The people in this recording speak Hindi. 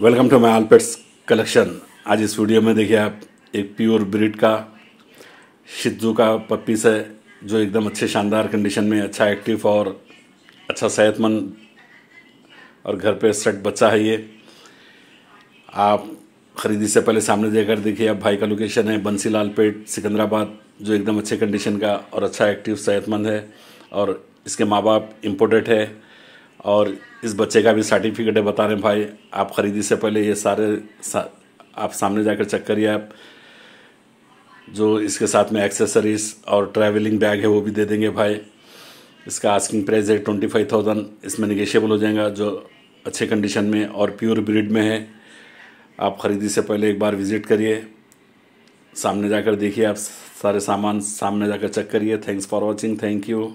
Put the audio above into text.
welcome to my all pets collection आज इस वीडियो में देखिए आप एक प्योर ब्रिड का शिजू का पप्पीस है जो एकदम अच्छे शानदार कंडीशन में अच्छा एक्टिव और अच्छा सेहतमंद और घर पे सेट बच्चा है ये आप ख़रीदी से पहले सामने देखकर देखिए आप भाई का लोकेशन है बंसीलाल पेट सिकंदराबाद जो एकदम अच्छे कंडीशन का और अच्छा एक्टिव सेहतमंद है और इसके माँ बाप इम्पोर्टेड है और इस बच्चे का भी सर्टिफिकेट है बता रहे हैं भाई आप ख़रीदी से पहले ये सारे सा, आप सामने जाकर चेक करिए आप जो इसके साथ में एक्सेसरीज और ट्रैवलिंग बैग है वो भी दे देंगे भाई इसका आस्किंग प्राइस है ट्वेंटी फाइव थाउजेंड इसमें निगेशियबल हो जाएगा जो अच्छे कंडीशन में और प्योर ब्रिड में है आप ख़रीदी से पहले एक बार विज़िट करिए सामने जाकर देखिए आप सारे सामान सामने जाकर चेक करिए thanks for watching thank you